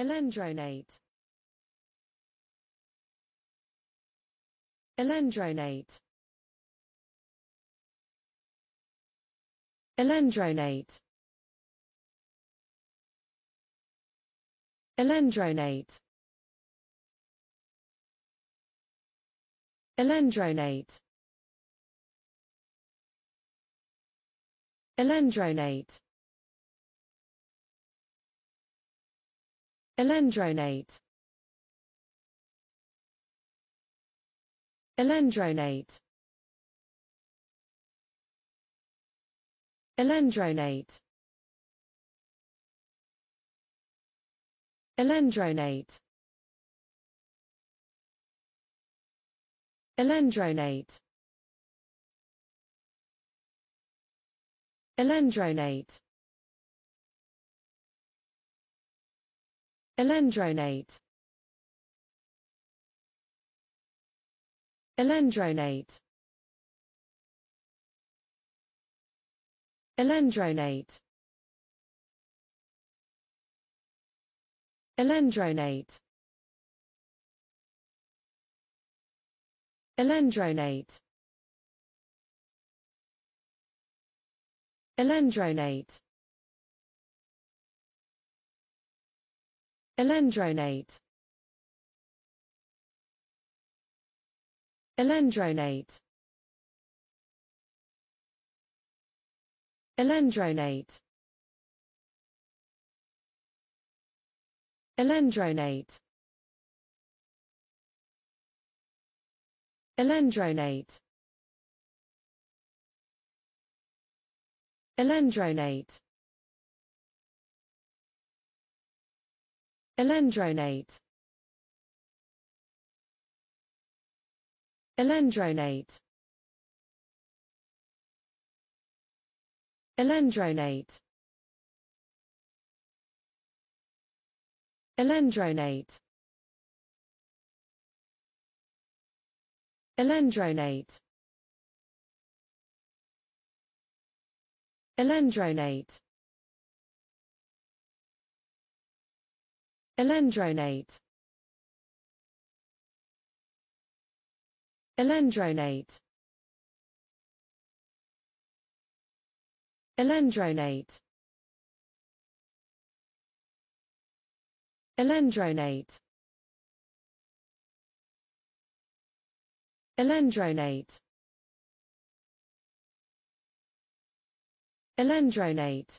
Elendronate Elendronate Elendronate Elendronate Elendronate Elendronate Elendronate Elendronate Elendronate Elendronate Elendronate Elendronate Elendronate Elendronate Elendronate Elendronate Elendronate Elendronate Elendronate Elendronate Elendronate Elendronate Elendronate Elendronate Elendronate Elendronate Elendronate Elendronate Elendronate Elendronate Elendronate Elendronate Elendronate Elendronate Elendronate Elendronate